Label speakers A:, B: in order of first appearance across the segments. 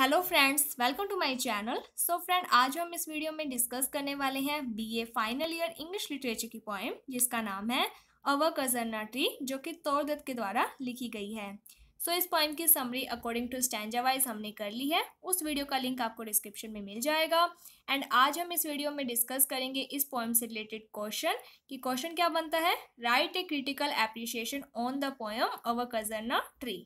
A: Hello friends welcome to my channel so friend आज हम इस वीडियो में डिस्कस करने वाले हैं BA final year English literature की पोएम जिसका नाम है अवर कजरना ट्री जो कि तौर दत्त के द्वारा लिखी गई है सो so, इस पोइम की summary according to stanza wise हमने कर ली है उस वीडियो का लिंक आपको डिस्क्रिप्शन में मिल जाएगा एंड आज हम इस वीडियो में डिस्कस करेंगे इस पोइम से रिलेटेड क्वेश्चन कि क्वेश्चन क्या बनता है write a critical appreciation on the poem our casuarina tree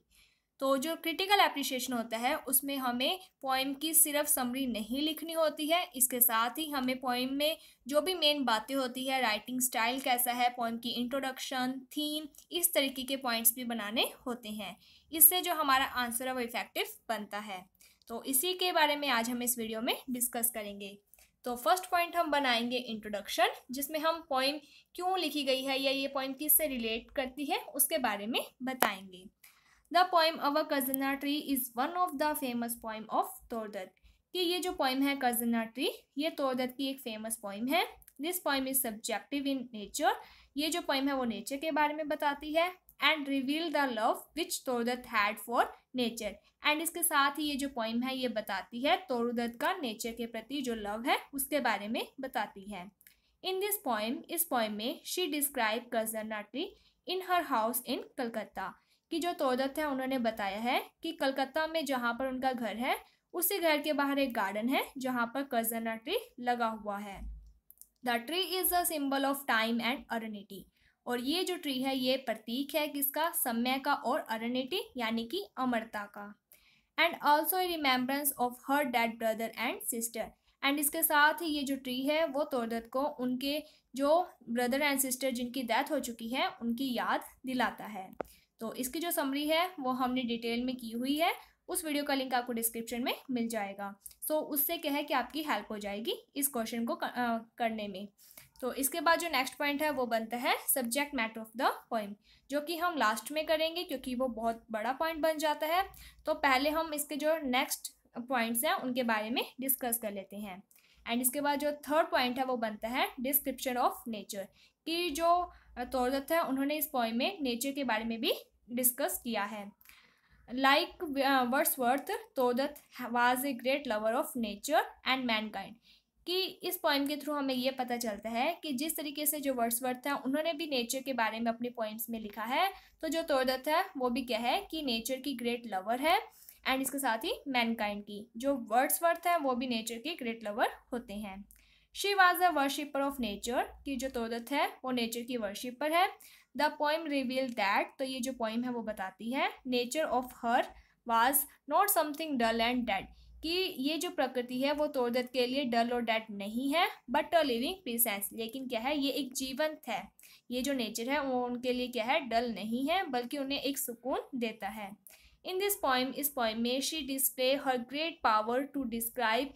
A: तो जो क्रिटिकल एप्रिसिएशन होता है उसमें हमें पोइम की सिर्फ समरी नहीं लिखनी होती है इसके साथ ही हमें पोइम में जो भी मेन बातें होती है राइटिंग स्टाइल कैसा है पोइम की इंट्रोडक्शन थीम इस तरीके के पॉइंट्स भी बनाने होते हैं इससे जो हमारा आंसर है वो इफ़ेक्टिव बनता है तो इसी के बारे में आज हम इस वीडियो में डिस्कस करेंगे तो फर्स्ट पॉइंट हम बनाएंगे इंट्रोडक्शन जिसमें हम पॉइंट क्यों लिखी गई है या ये पॉइंट किससे रिलेट करती है उसके बारे में बताएंगे the poem our casuarina tree is one of the famous poem of Toru Dutt कि ये जो पोइम है कजना ट्री ये तोरदत की एक फेमस पोइम है this poem is subjective in nature ये जो पोइम है वो नेचर के बारे में बताती है and reveal the love which Toru Dutt had for nature and इसके साथ ही ये जो पोइम है ये बताती है तोरदत का नेचर के प्रति जो लव है उसके बारे में बताती है इन दिस पोइम इस पोइम में she describe casuarina tree in her house in Calcutta कि जो तोदत है उन्होंने बताया है कि कलकत्ता में जहाँ पर उनका घर है उसी घर के बाहर एक गार्डन है जहाँ पर कजरना ट्री लगा हुआ है the tree is a symbol of time and eternity और ये जो ट्री है ये प्रतीक है किसका समय का और अरनिटी यानी कि अमरता का and also a remembrance of her dead brother and sister and इसके साथ ही ये जो ट्री है वो तोदत्त को उनके जो ब्रदर एंड सिस्टर जिनकी डेथ हो चुकी है उनकी याद दिलाता है तो इसकी जो समरी है वो हमने डिटेल में की हुई है उस वीडियो का लिंक आपको डिस्क्रिप्शन में मिल जाएगा सो so, उससे क्या है कि आपकी हेल्प हो जाएगी इस क्वेश्चन को करने में तो इसके बाद जो नेक्स्ट पॉइंट है वो बनता है subject matter of the poem जो कि हम लास्ट में करेंगे क्योंकि वो बहुत बड़ा पॉइंट बन जाता है तो पहले हम इसके जो नेक्स्ट पॉइंट्स हैं उनके बारे में डिस्कस कर लेते हैं एंड इसके बाद जो थर्ड पॉइंट है वो बनता है डिस्क्रिप्शन ऑफ नेचर कि जो तोरदत्त है उन्होंने इस पॉइंट में नेचर के बारे में भी डिस्कस किया है लाइक वर्ड्सवर्थ तोदत was a great lover of nature and mankind कि इस पोइम के थ्रू हमें ये पता चलता है कि जिस तरीके से जो वर्ड्सवर्थ है उन्होंने भी नेचर के बारे में अपने पोइम्स में लिखा है तो जो तोदत है वो भी क्या है कि नेचर की ग्रेट लवर है एंड इसके साथ ही मैनकाइंड की जो वर्ड्सवर्थ है वो भी नेचर के ग्रेट लवर होते हैं she was a worshipper of nature की जो तोदत है वो नेचर की वर्शिपर है द पोइम रिवील दैट तो ये जो पोइम है वो बताती है nature of her was not something dull and dead कि ये जो प्रकृति है वो तोड़दत के लिए डल और डेड नहीं है बट अ लिविंग प्रिसेंस लेकिन क्या है ये एक जीवंत है ये जो नेचर है वो उनके लिए क्या है डल नहीं है बल्कि उन्हें एक सुकून देता है इन दिस पॉइम इस पॉइम में she display her great power to describe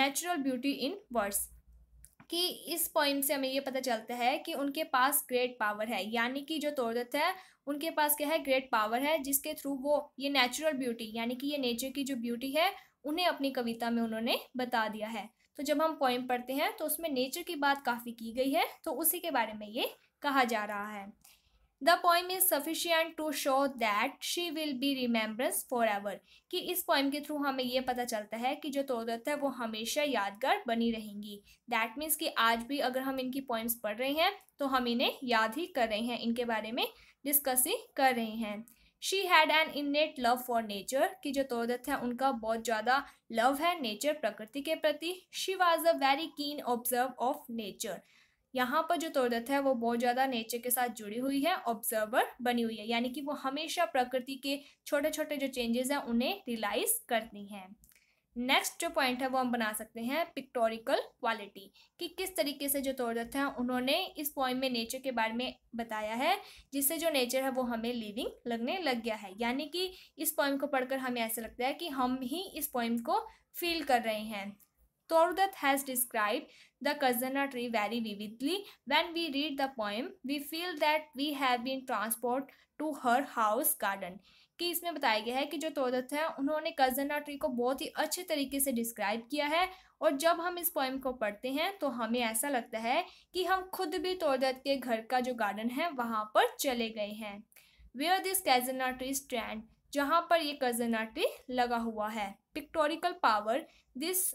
A: natural beauty in words कि इस पॉइंट से हमें ये पता चलता है कि उनके पास ग्रेट पावर है यानी कि जो तोरदत है उनके पास क्या है ग्रेट पावर है जिसके थ्रू वो ये नेचुरल ब्यूटी यानी कि ये नेचर की जो ब्यूटी है उन्हें अपनी कविता में उन्होंने बता दिया है तो जब हम पॉइंट पढ़ते हैं तो उसमें नेचर की बात काफ़ी की गई है तो उसी के बारे में ये कहा जा रहा है the poem is sufficient to show that she will be remembrance for ever कि इस पॉइम के थ्रू हमें ये पता चलता है कि जो तोदत है वो हमेशा यादगार बनी रहेंगी दैट मीन्स कि आज भी अगर हम इनकी पोइम्स पढ़ रहे हैं तो हम इन्हें याद ही कर रहे हैं इनके बारे में डिस्कस ही कर रहे हैं she had an innate love for nature कि जो तोदत है उनका बहुत ज़्यादा लव है नेचर प्रकृति के प्रति she was a very keen observe of nature यहाँ पर जो तोरदत्त है वो बहुत ज़्यादा नेचर के साथ जुड़ी हुई है ऑब्जर्वर बनी हुई है यानी कि वो हमेशा प्रकृति के छोटे छोटे जो चेंजेस हैं उन्हें रियलाइज करती हैं नेक्स्ट जो पॉइंट है वो हम बना सकते हैं पिक्टोरिकल क्वालिटी कि किस तरीके से जो तोरदत्त हैं उन्होंने इस पॉइंट में नेचर के बारे में बताया है जिससे जो नेचर है वो हमें लिविंग लगने लग गया है यानी कि इस पॉइंट को पढ़कर हमें ऐसा लगता है कि हम ही इस पॉइंट को फील कर रहे हैं Tordat has described the Kazana tree very vividly. When we read the poem, we feel that we have been transported to her house garden. कि इसमें बताया गया है कि जो तोदत है उन्होंने कजना ट्री को बहुत ही अच्छे तरीके से डिस्क्राइब किया है और जब हम इस पोइम को पढ़ते हैं तो हमें ऐसा लगता है कि हम खुद भी तोदत के घर का जो गार्डन है वहाँ पर चले गए हैं where this casuarina tree stand जहाँ पर ये कजना ट्री लगा हुआ है pictorial power this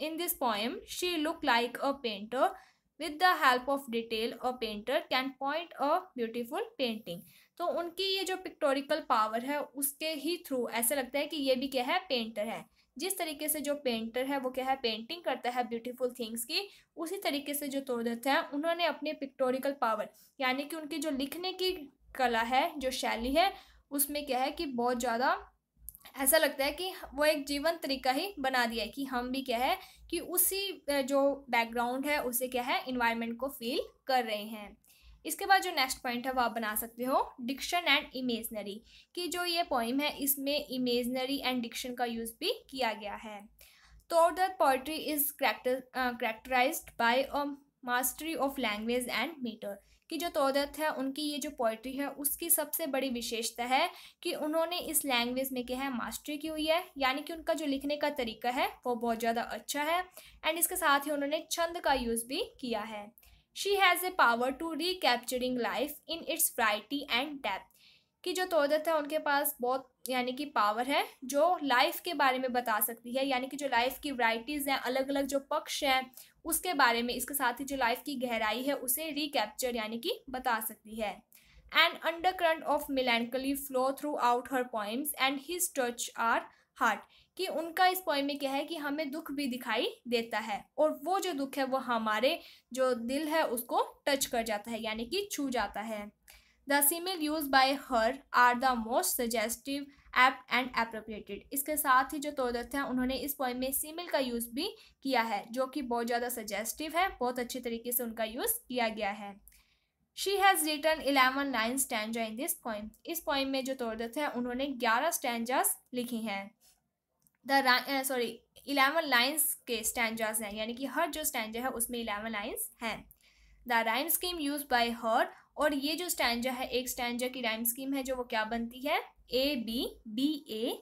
A: In this poem, she look like a painter. With the help of detail, a painter can point a beautiful painting. तो उनकी ये जो पिक्टोरिकल पावर है उसके ही थ्रू ऐसा लगता है कि ये भी क्या है पेंटर है जिस तरीके से जो पेंटर है वो क्या है पेंटिंग करता है ब्यूटीफुल थिंग्स की उसी तरीके से जो तोरदत्त हैं उन्होंने अपने पिक्टोरिकल पावर यानी कि उनकी जो लिखने की कला है जो शैली है उसमें क्या है कि बहुत ज़्यादा ऐसा लगता है कि वो एक जीवन तरीका ही बना दिया है कि हम भी क्या है कि उसी जो बैकग्राउंड है उसे क्या है इन्वायरमेंट को फील कर रहे हैं इसके बाद जो नेक्स्ट पॉइंट है वो आप बना सकते हो डिक्शन एंड इमेजनरी कि जो ये पोइम है इसमें इमेजनरी एंड डिक्शन का यूज़ भी किया गया है तो the poetry is characterise by mastery of language and metre कि जो तोदत है उनकी ये जो पोइट्री है उसकी सबसे बड़ी विशेषता है कि उन्होंने इस लैंग्वेज में क्या है मास्टरी की हुई है यानी कि उनका जो लिखने का तरीका है वो बहुत ज़्यादा अच्छा है एंड इसके साथ ही उन्होंने छंद का यूज़ भी किया है she has a power to recapturing life in its variety and depth कि जो तोदत है उनके पास बहुत यानी कि पावर है जो लाइफ के बारे में बता सकती है यानी कि जो लाइफ की वराइटीज़ हैं अलग अलग जो पक्ष हैं उसके बारे में इसके साथ ही जो लाइफ की गहराई है उसे रिकैप्चर यानी कि बता सकती है and undercurrent of melancholy flow throughout her points and his touch our heart कि उनका इस पॉइंट में क्या है कि हमें दुख भी दिखाई देता है और वो जो दुख है वो हमारे जो दिल है उसको टच कर जाता है यानी कि छू जाता है the simile use by her are the most suggestive apt and appropriated इसके साथ ही जो तोदत हैं उन्होंने इस पॉइंट में सीमेल का यूज़ भी किया है जो कि बहुत ज़्यादा सजेस्टिव है बहुत अच्छे तरीके से उनका यूज़ किया गया है she has written eleven nine stanza in this point इस पॉइंट में जो तोदत है उन्होंने ग्यारह stanzas लिखी हैं द सॉरी इलेवन लाइन्स के स्टैंडर्स हैं यानी कि हर जो स्टैंड है उसमें इलेवन लाइन्स हैं the rhyme scheme use by her और ये जो स्टैंडा है एक स्टैंडा की राइम स्कीम है जो वो क्या बनती है A B B A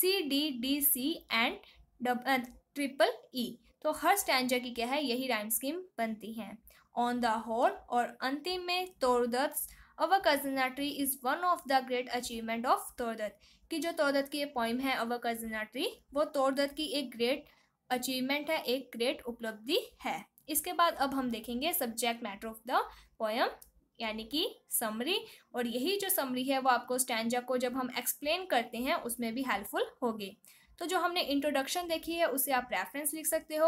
A: C D D C and triple E तो हर स्टैंडा की क्या है यही राइम स्कीम बनती है ऑन द होल और अंतिम में Toru Dutt's our casuarina tree is one of the great achievement of Toru Dutt कि जो तोरदत्त की ये है अवर कजना ट्री वो तोरदत्त की एक ग्रेट अचीवमेंट है एक ग्रेट उपलब्धि है इसके बाद अब हम देखेंगे subject matter of the poem यानी कि समरी और यही जो समरी है वो आपको स्टैंडजा को जब हम एक्सप्लेन करते हैं उसमें भी हेल्पफुल होगी तो जो हमने इंट्रोडक्शन देखी है उसे आप रेफरेंस लिख सकते हो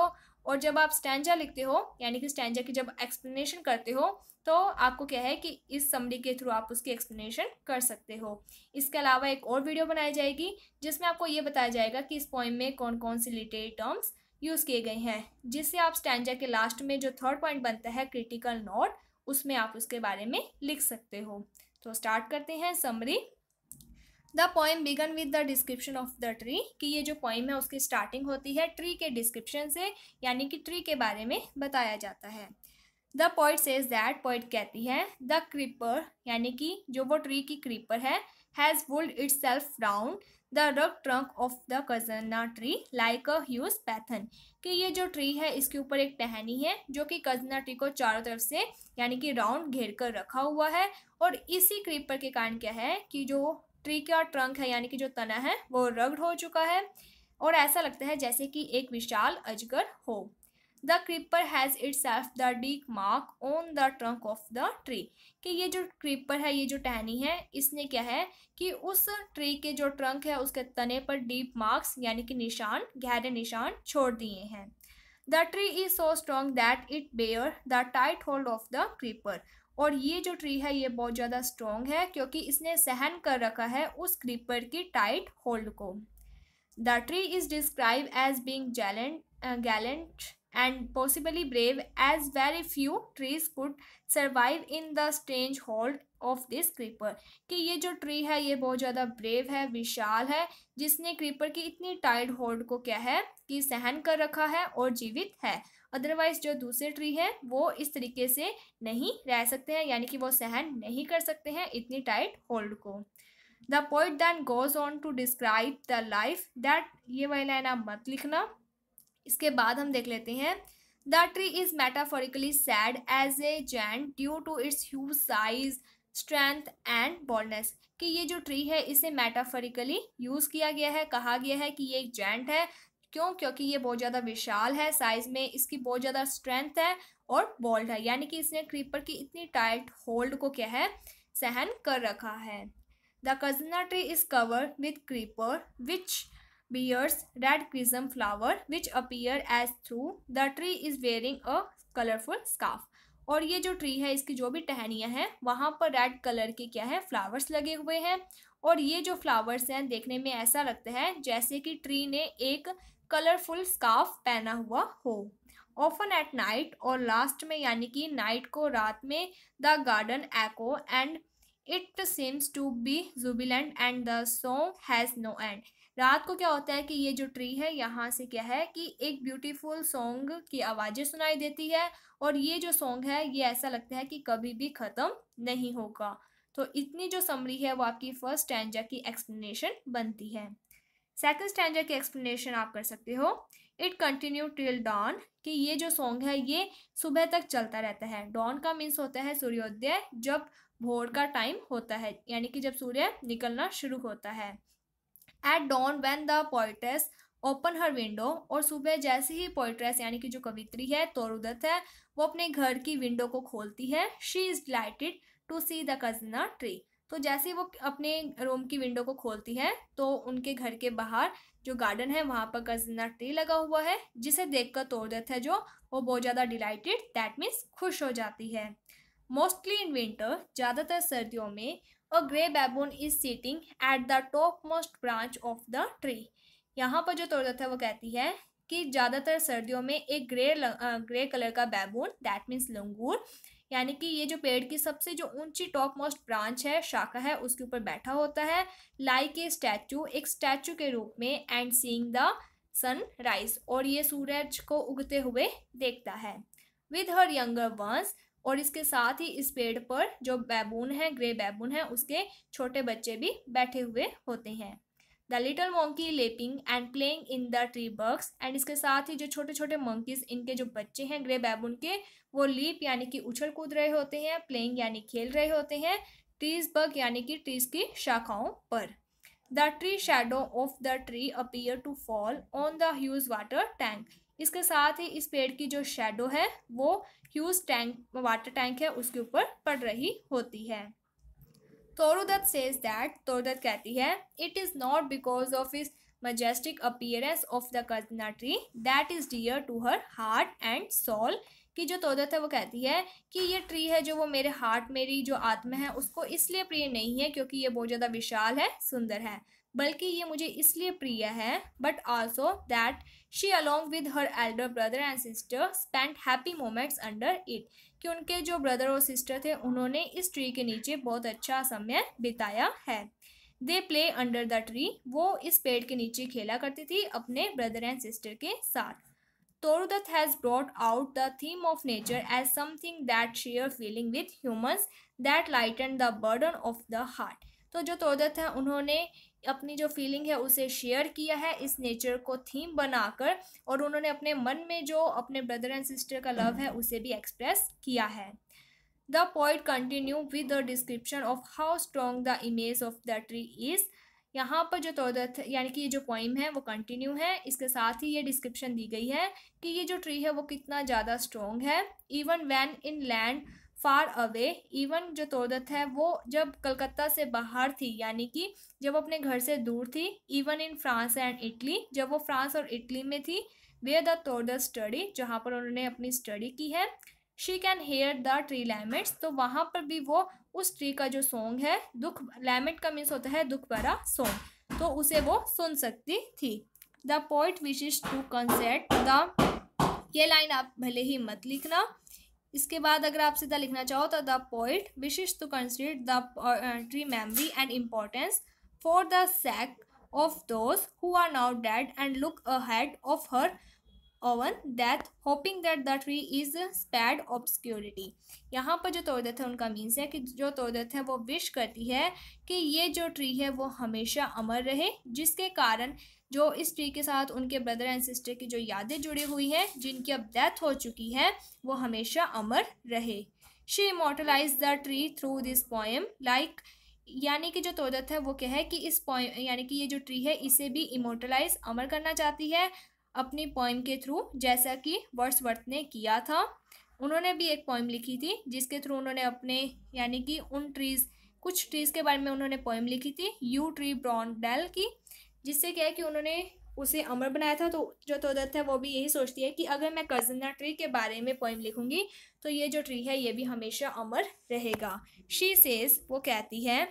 A: और जब आप स्टैंडजा लिखते हो यानी कि स्टैंडजा की जब एक्सप्लेनेशन करते हो तो आपको क्या है कि इस समरी के थ्रू आप उसकी एक्सप्लेनेशन कर सकते हो इसके अलावा एक और वीडियो बनाई जाएगी जिसमें आपको ये बताया जाएगा कि इस पॉइंट में कौन कौन से लिटरेरी टर्म्स यूज़ किए गए हैं जिससे आप स्टैंडजा के लास्ट में जो थर्ड पॉइंट बनता है क्रिटिकल नोट उसमें आप उसके बारे में लिख सकते हो तो स्टार्ट करते हैं summary the poem began with the description of the tree कि ये जो पॉइम है उसकी स्टार्टिंग होती है ट्री के डिस्क्रिप्शन से यानी कि ट्री के बारे में बताया जाता है the poet says that poet कहती है द क्रीपर यानी कि जो वो ट्री की क्रीपर है has wound itself round the rugged trunk of the casuarina tree like a huge python कि ये जो ट्री है इसके ऊपर एक टहनी है जो कि कजना ट्री को चारों तरफ से यानी कि राउंड घेर कर रखा हुआ है और इसी क्रीपर के कारण क्या है कि जो ट्री का ट्रंक है यानी कि जो तना है वो रगड़ हो चुका है और ऐसा लगता है जैसे कि एक विशाल अजगर हो the creeper has itself the deep mark on the trunk of the tree कि ये जो क्रीपर है ये जो टहनी है इसने क्या है कि उस ट्री के जो ट्रंक है उसके तने पर डीप मार्क्स यानी कि निशान गहरे निशान छोड़ दिए हैं the tree is so strong that it bear the tight hold of the creeper और ये जो ट्री है ये बहुत ज़्यादा स्ट्रॉन्ग है क्योंकि इसने सहन कर रखा है उस क्रीपर की टाइट होल्ड को the tree is describe as being gallant gallant and possibly brave as very few trees could survive in the strange hold of this creeper कि ये जो ट्री है ये बहुत ज़्यादा ब्रेव है विशाल है जिसने क्रीपर की इतनी टाइट होल्ड को क्या है कि सहन कर रखा है और जीवित है अदरवाइज जो दूसरे ट्री हैं वो इस तरीके से नहीं रह सकते हैं यानी कि वो सहन नहीं कर सकते हैं इतनी टाइट होल्ड को the point then goes on to describe the life that ये वाली लाइन आप मत लिखना इसके बाद हम देख लेते हैं the tree is metaphorically said as a giant due to its huge size strength and boldness कि ये जो ट्री है इसे मेटाफोरिकली यूज़ किया गया है कहा गया है कि ये एक जैंट है क्यों क्योंकि ये बहुत ज़्यादा विशाल है साइज़ में इसकी बहुत ज़्यादा स्ट्रेंथ है और बोल्ड है यानी कि इसने क्रीपर की इतनी टाइट होल्ड को क्या है सहन कर रखा है the casuarina tree is covered with creeper which bears red crimson flower which appear as through the tree is wearing a colorful scarf और ये जो ट्री है इसकी जो भी टहनियाँ हैं वहाँ पर रेड कलर के क्या है फ्लावर्स लगे हुए हैं और ये जो फ्लावर्स हैं देखने में ऐसा लगता है जैसे कि ट्री ने एक कलरफुल स्कार्फ पहना हुआ हो ऑफन एट नाइट और लास्ट में यानी कि नाइट को रात में the garden echo and it seems to be jubilant and the song has no end रात को क्या होता है कि ये जो ट्री है यहाँ से क्या है कि एक ब्यूटीफुल सॉन्ग की आवाज़ें सुनाई देती है और ये जो सॉन्ग है ये ऐसा लगता है कि कभी भी ख़त्म नहीं होगा तो इतनी जो समरी है वो आपकी फर्स्ट स्टैंडर्ड की एक्सप्लेनेशन बनती है सेकंड स्टैंडर्ड की एक्सप्लेनेशन आप कर सकते हो इट कंटिन्यू टिल डॉन कि ये जो सॉन्ग है ये सुबह तक चलता रहता है डॉन का मीन्स होता है सूर्योदय जब भोर का टाइम होता है यानी कि जब सूर्य निकलना शुरू होता है at dawn when the poetess open her window और सुबह जैसे ही पोइट्रेस यानी कि जो कवित्री है तोरुदत है वो अपने घर की विंडो को खोलती है she is delighted to see the casuarina tree तो जैसे ही वो अपने रूम की विंडो को खोलती है तो उनके घर के बाहर जो गार्डन है वहाँ पर कजना ट्री लगा हुआ है जिसे देखकर तोरदत है जो वो बहुत ज़्यादा डिलाइटेड दैट मीन्स खुश हो जाती है मोस्टली इन विंटर ज़्यादातर सर्दियों में grey baboon is sitting at the topmost branch of the tree यहाँ पर जो तोड़त है वो कहती है कि ज़्यादातर सर्दियों में एक ग्रे ग्रे कलर का बैबून दैट मीन्स लंगूर यानी कि ये जो पेड़ की सबसे जो ऊंची टॉप मोस्ट ब्रांच है शाखा है उसके ऊपर बैठा होता है लाइक ए स्टैचू एक स्टैचू के रूप में एंड सीइंग द राइज और ये सूरज को उगते हुए देखता है विद हर यंगर वंस और इसके साथ ही इस पेड़ पर जो बैबून है ग्रे बैबून है उसके छोटे बच्चे भी बैठे हुए होते हैं the little monkey leaping and playing in the tree boughs एंड इसके साथ ही जो छोटे छोटे मंकीज इनके जो बच्चे हैं ग्रे बैबून के वो लीप यानी कि उछल कूद रहे होते हैं प्लेइंग यानी खेल रहे होते हैं ट्रीज बर्ग यानी कि ट्रीज की शाखाओं पर the tree shadow of the tree appear to fall on the huge water tank इसके साथ ही इस पेड़ की जो शेडो है वो ह्यूज टैंक वाटर टैंक है उसके ऊपर पड़ रही होती है तोरुदत्त सेज दैट तोरुदत्त कहती है it is not because of its majestic appearance of the kadna tree that is dear to her heart and soul कि जो तोदत है वो कहती है कि ये ट्री है जो वो मेरे हार्ट मेरी जो आत्मा है उसको इसलिए प्रिय नहीं है क्योंकि ये बहुत ज़्यादा विशाल है सुंदर है बल्कि ये मुझे इसलिए प्रिय है but also that she along with her elder brother and sister spend happy moments under it कि उनके जो ब्रदर और सिस्टर थे उन्होंने इस ट्री के नीचे बहुत अच्छा समय बिताया है they play under the tree वो इस पेड़ के नीचे खेला करती थी अपने ब्रदर एंड सिस्टर के साथ तोरुदत्त has brought out the theme of nature as something that share feeling with humans that lighten the burden of the heart तो जो तोरदत्त हैं उन्होंने अपनी जो फीलिंग है उसे शेयर किया है इस नेचर को थीम बनाकर और उन्होंने अपने मन में जो अपने ब्रदर एंड सिस्टर का लव है उसे भी एक्सप्रेस किया है the point continue with the description of how strong the image of the tree is यहाँ पर जो तो यानी कि ये जो पॉइम है वो कंटिन्यू है इसके साथ ही ये डिस्क्रिप्शन दी गई है कि ये जो ट्री है वो कितना ज़्यादा स्ट्रॉन्ग है even when in land far away even जो तोदत है वो जब कलकत्ता से बाहर थी यानी कि जब अपने घर से दूर थी even in France and Italy जब वो फ्रांस और इटली में थी वे द तोदत स्टडी जहाँ पर उन्होंने अपनी स्टडी की है she can hear the tree laments तो वहाँ पर भी वो उस ट्री का जो सॉन्ग है दुख लैमिट का मीन्स होता है दुख भरा सॉन्ग तो उसे वो सुन सकती थी the point wishes to consecrate the ये लाइन आप भले ही मत लिखना इसके बाद अगर आप सीधा लिखना चाहो तो the poet wishes to consider the memory and importance for the sake of those who are now dead and look ahead of her own death hoping that the tree is spared obscurity यहाँ पर जो तोदत है उनका means है कि जो तोदत है वो विश करती है कि ये जो ट्री है वो हमेशा अमर रहे जिसके कारण जो इस ट्री के साथ उनके ब्रदर एंड सिस्टर की जो यादें जुड़ी हुई हैं जिनकी अब डेथ हो चुकी है वो हमेशा अमर रहे she immortalise the tree through this poem like यानी कि जो तोदत है वो कहे कि इस पॉइंट यानी कि ये जो ट्री है इसे भी इमोटलाइज अमर करना चाहती है अपनी पोइम के थ्रू जैसा कि वर्ड्सवर्थ ने किया था उन्होंने भी एक पोइम लिखी थी जिसके थ्रू उन्होंने अपने यानी कि उन ट्रीज़ कुछ ट्रीज़ के बारे में उन्होंने पोइम लिखी थी यू ट्री ब्रॉन डेल की जिससे क्या है कि उन्होंने उसे अमर बनाया था तो जो तोदत है वो भी यही सोचती है कि अगर मैं कजना ट्री के बारे में पोइम लिखूंगी तो ये जो ट्री है ये भी हमेशा अमर रहेगा शी सेज वो कहती है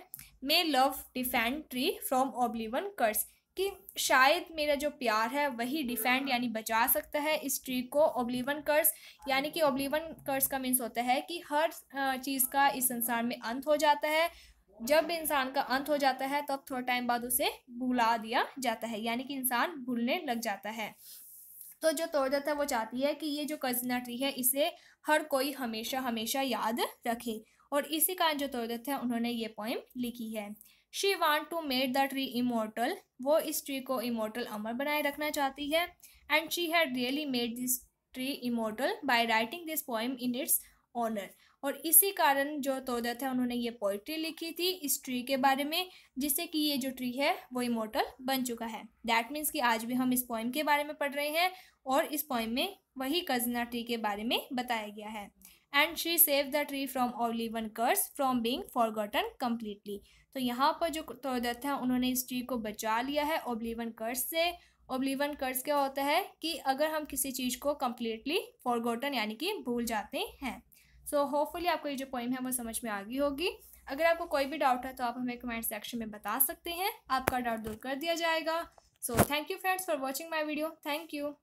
A: may love defend tree from oblivion curse कि शायद मेरा जो प्यार है वही डिफेंड यानी बचा सकता है इस ट्री को ओब्लिवन कर्स यानी कि ओब्लिवन कर्स का मीन्स होता है कि हर चीज़ का इस संसार में अंत हो जाता है जब इंसान का अंत हो जाता है तब थोड़ा टाइम बाद उसे भुला दिया जाता है यानी कि इंसान भूलने लग जाता है तो जो तोरदत है वो चाहती है कि ये जो कजना ट्री है इसे हर कोई हमेशा हमेशा याद रखे और इसी कारण जो तोरदत है उन्होंने ये पोइम लिखी है she want to made the tree immortal वो इस ट्री को इमोटल अमर बनाए रखना चाहती है and she had really made this tree immortal by writing this poem in its honour और इसी कारण जो तोदत है उन्होंने ये पोइट्री लिखी थी इस ट्री के बारे में जिससे कि ये जो ट्री है वो इमोटल बन चुका है दैट मीन्स कि आज भी हम इस पोइम के बारे में पढ़ रहे हैं और इस पोइम में वही कजना ट्री के बारे में बताया गया है and she save the tree from oblivion curse from being forgotten completely तो यहाँ पर जो तोदत है उन्होंने इस चीज़ को बचा लिया है ओब्लीवन कर्ज से ओब्लीवन कर्स क्या होता है कि अगर हम किसी चीज़ को कम्प्लीटली फॉरगोटन यानी कि भूल जाते हैं सो होपफुली आपको ये जो पॉइंट है वो समझ में आ गई होगी अगर आपको कोई भी डाउट है तो आप हमें कमेंट सेक्शन में बता सकते हैं आपका डाउट दूर कर दिया जाएगा so thank you friends for watching my video thank you